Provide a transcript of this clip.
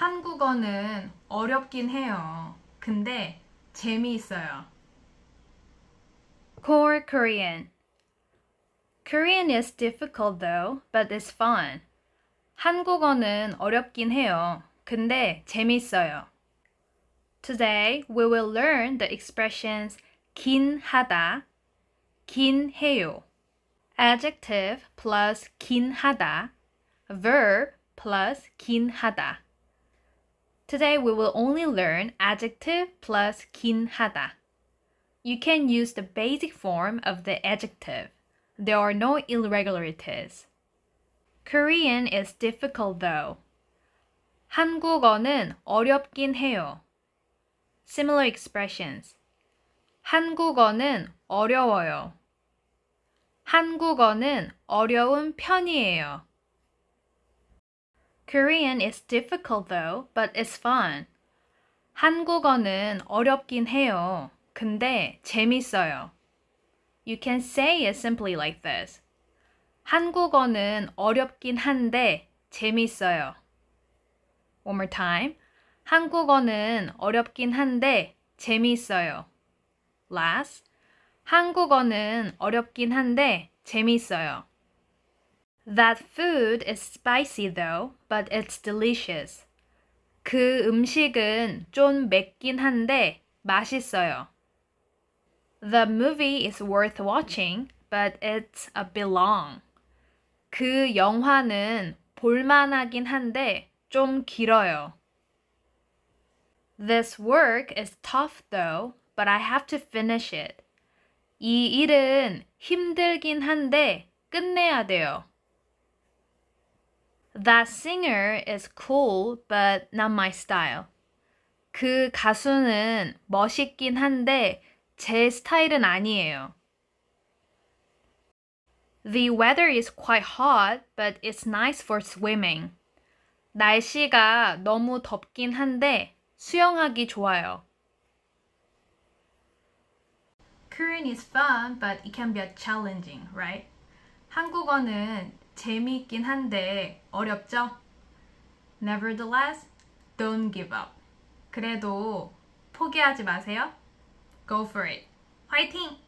한국어는 어렵긴 해요. 근데 재미있어요. Core Korean Korean is difficult though, but it's fun. 한국어는 어렵긴 해요. 근데 재밌어요. Today we will learn the expressions 긴 하다, 긴 해요. adjective plus 긴 하다, verb plus 긴 하다. Today we will only learn adjective plus 긴하다. You can use the basic form of the adjective. There are no irregularities. Korean is difficult though. 한국어는 어렵긴 해요. Similar expressions. 한국어는 어려워요. 한국어는 어려운 편이에요. Korean is difficult though, but it's fun. 한국어는 어렵긴 해요. 근데 재밌어요. You can say it simply like this. 한국어는 어렵긴 한데 재밌어요. One more time. 한국어는 어렵긴 한데 재밌어요. Last. 한국어는 어렵긴 한데 재밌어요. That food is spicy though, but it's delicious. 그 음식은 좀 맵긴 한데 맛있어요. The movie is worth watching, but it's a bit long. 그 영화는 볼만하긴 한데 좀 길어요. This work is tough though, but I have to finish it. 이 일은 힘들긴 한데 끝내야 돼요. That singer is cool, but not my style. 그 가수는 멋있긴 한데 제 스타일은 아니에요. The weather is quite hot, but it's nice for swimming. 날씨가 너무 덥긴 한데 수영하기 좋아요. Korean is fun, but it can be challenging, right? 한국어는 재미있긴 한데 어렵죠? Nevertheless, don't give up. 그래도 포기하지 마세요. Go for it. 화이팅!